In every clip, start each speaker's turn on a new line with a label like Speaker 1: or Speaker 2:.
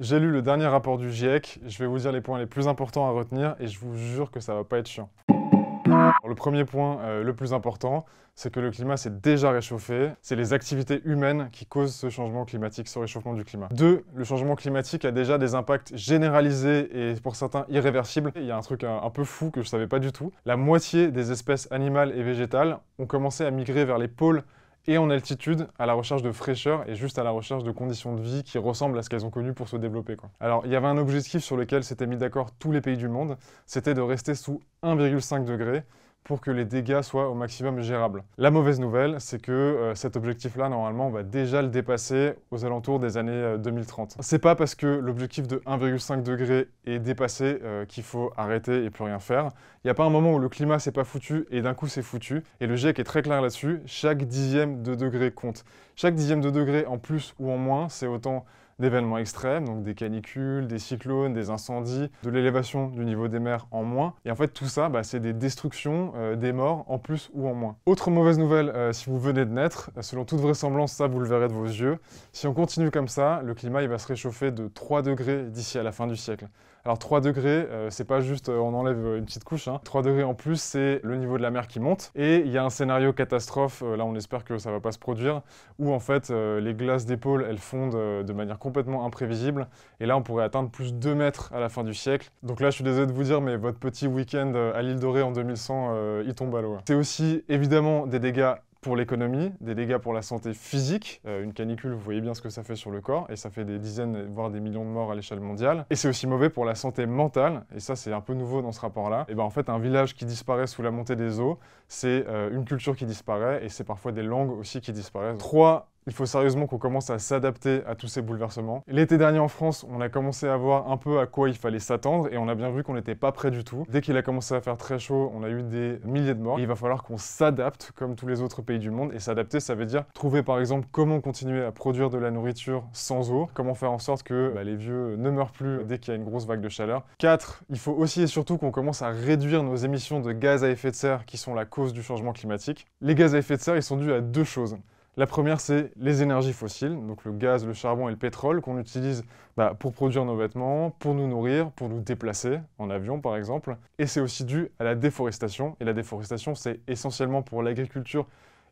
Speaker 1: J'ai lu le dernier rapport du GIEC, je vais vous dire les points les plus importants à retenir et je vous jure que ça va pas être chiant. le premier point euh, le plus important, c'est que le climat s'est déjà réchauffé. C'est les activités humaines qui causent ce changement climatique, ce réchauffement du climat. Deux, le changement climatique a déjà des impacts généralisés et pour certains irréversibles. Il y a un truc un, un peu fou que je savais pas du tout. La moitié des espèces animales et végétales ont commencé à migrer vers les pôles et en altitude à la recherche de fraîcheur et juste à la recherche de conditions de vie qui ressemblent à ce qu'elles ont connu pour se développer. Alors il y avait un objectif sur lequel s'étaient mis d'accord tous les pays du monde, c'était de rester sous 1,5 degré pour que les dégâts soient au maximum gérables. La mauvaise nouvelle, c'est que euh, cet objectif-là, normalement, on va déjà le dépasser aux alentours des années 2030. Euh, c'est pas parce que l'objectif de 1,5 degré est dépassé euh, qu'il faut arrêter et plus rien faire. Il n'y a pas un moment où le climat s'est pas foutu et d'un coup c'est foutu. Et le GIEC est très clair là-dessus, chaque dixième de degré compte. Chaque dixième de degré en plus ou en moins, c'est autant d'événements extrêmes, donc des canicules, des cyclones, des incendies, de l'élévation du niveau des mers en moins. Et en fait, tout ça, bah, c'est des destructions, euh, des morts en plus ou en moins. Autre mauvaise nouvelle, euh, si vous venez de naître, selon toute vraisemblance, ça vous le verrez de vos yeux, si on continue comme ça, le climat il va se réchauffer de 3 degrés d'ici à la fin du siècle. Alors 3 degrés, euh, c'est pas juste on enlève une petite couche, 3 hein. degrés en plus, c'est le niveau de la mer qui monte, et il y a un scénario catastrophe, là on espère que ça va pas se produire, où en fait les glaces des pôles elles fondent de manière complètement imprévisible. Et là, on pourrait atteindre plus de 2 mètres à la fin du siècle. Donc là, je suis désolé de vous dire, mais votre petit week-end euh, à l'île dorée en 2100, euh, il tombe à l'eau. C'est aussi évidemment des dégâts pour l'économie, des dégâts pour la santé physique. Euh, une canicule, vous voyez bien ce que ça fait sur le corps, et ça fait des dizaines, voire des millions de morts à l'échelle mondiale. Et c'est aussi mauvais pour la santé mentale, et ça c'est un peu nouveau dans ce rapport-là. Et ben en fait, un village qui disparaît sous la montée des eaux, c'est une culture qui disparaît, et c'est parfois des langues aussi qui disparaissent. Trois il faut sérieusement qu'on commence à s'adapter à tous ces bouleversements. L'été dernier en France, on a commencé à voir un peu à quoi il fallait s'attendre et on a bien vu qu'on n'était pas prêt du tout. Dès qu'il a commencé à faire très chaud, on a eu des milliers de morts. il va falloir qu'on s'adapte comme tous les autres pays du monde. Et s'adapter, ça veut dire trouver par exemple comment continuer à produire de la nourriture sans eau, comment faire en sorte que bah, les vieux ne meurent plus dès qu'il y a une grosse vague de chaleur. 4. Il faut aussi et surtout qu'on commence à réduire nos émissions de gaz à effet de serre qui sont la cause du changement climatique. Les gaz à effet de serre, ils sont dus à deux choses. La première, c'est les énergies fossiles, donc le gaz, le charbon et le pétrole qu'on utilise bah, pour produire nos vêtements, pour nous nourrir, pour nous déplacer, en avion par exemple. Et c'est aussi dû à la déforestation. Et la déforestation, c'est essentiellement pour l'agriculture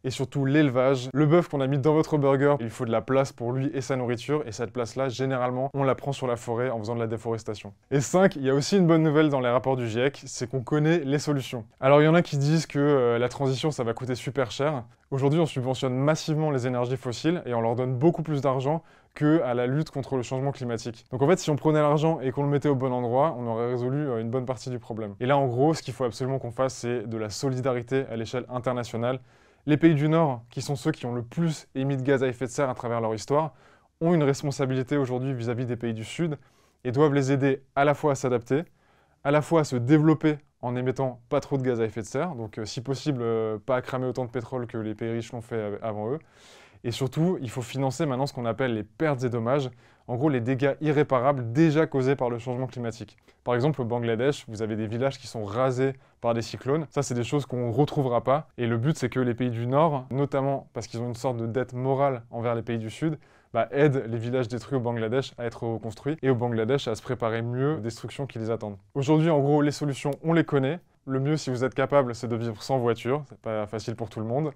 Speaker 1: et surtout l'élevage. Le bœuf qu'on a mis dans votre burger, il faut de la place pour lui et sa nourriture et cette place-là, généralement, on la prend sur la forêt en faisant de la déforestation. Et 5, il y a aussi une bonne nouvelle dans les rapports du GIEC, c'est qu'on connaît les solutions. Alors il y en a qui disent que euh, la transition ça va coûter super cher. Aujourd'hui, on subventionne massivement les énergies fossiles et on leur donne beaucoup plus d'argent que à la lutte contre le changement climatique. Donc en fait, si on prenait l'argent et qu'on le mettait au bon endroit, on aurait résolu euh, une bonne partie du problème. Et là, en gros, ce qu'il faut absolument qu'on fasse, c'est de la solidarité à l'échelle internationale. Les pays du Nord, qui sont ceux qui ont le plus émis de gaz à effet de serre à travers leur histoire, ont une responsabilité aujourd'hui vis-à-vis des pays du Sud et doivent les aider à la fois à s'adapter, à la fois à se développer en émettant pas trop de gaz à effet de serre, donc euh, si possible euh, pas à cramer autant de pétrole que les pays riches l'ont fait euh, avant eux, et surtout, il faut financer maintenant ce qu'on appelle les pertes et dommages, en gros les dégâts irréparables déjà causés par le changement climatique. Par exemple, au Bangladesh, vous avez des villages qui sont rasés par des cyclones. Ça, c'est des choses qu'on ne retrouvera pas. Et le but, c'est que les pays du Nord, notamment parce qu'ils ont une sorte de dette morale envers les pays du Sud, bah, aident les villages détruits au Bangladesh à être reconstruits et au Bangladesh à se préparer mieux aux destructions qui les attendent. Aujourd'hui, en gros, les solutions, on les connaît. Le mieux, si vous êtes capable, c'est de vivre sans voiture. C'est pas facile pour tout le monde.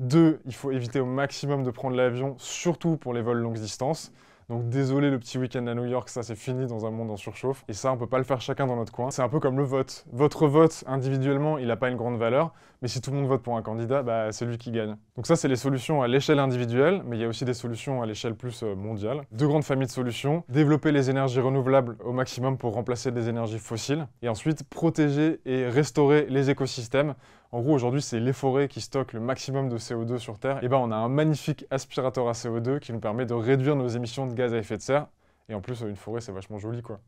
Speaker 1: Deux, il faut éviter au maximum de prendre l'avion, surtout pour les vols longues distances. Donc désolé le petit week-end à New York, ça c'est fini dans un monde en surchauffe. Et ça, on peut pas le faire chacun dans notre coin. C'est un peu comme le vote. Votre vote, individuellement, il n'a pas une grande valeur, mais si tout le monde vote pour un candidat, bah, c'est lui qui gagne. Donc ça, c'est les solutions à l'échelle individuelle, mais il y a aussi des solutions à l'échelle plus euh, mondiale. Deux grandes familles de solutions. Développer les énergies renouvelables au maximum pour remplacer des énergies fossiles. Et ensuite, protéger et restaurer les écosystèmes en gros, aujourd'hui, c'est les forêts qui stockent le maximum de CO2 sur Terre. Et eh ben, on a un magnifique aspirateur à CO2 qui nous permet de réduire nos émissions de gaz à effet de serre. Et en plus, une forêt, c'est vachement joli, quoi.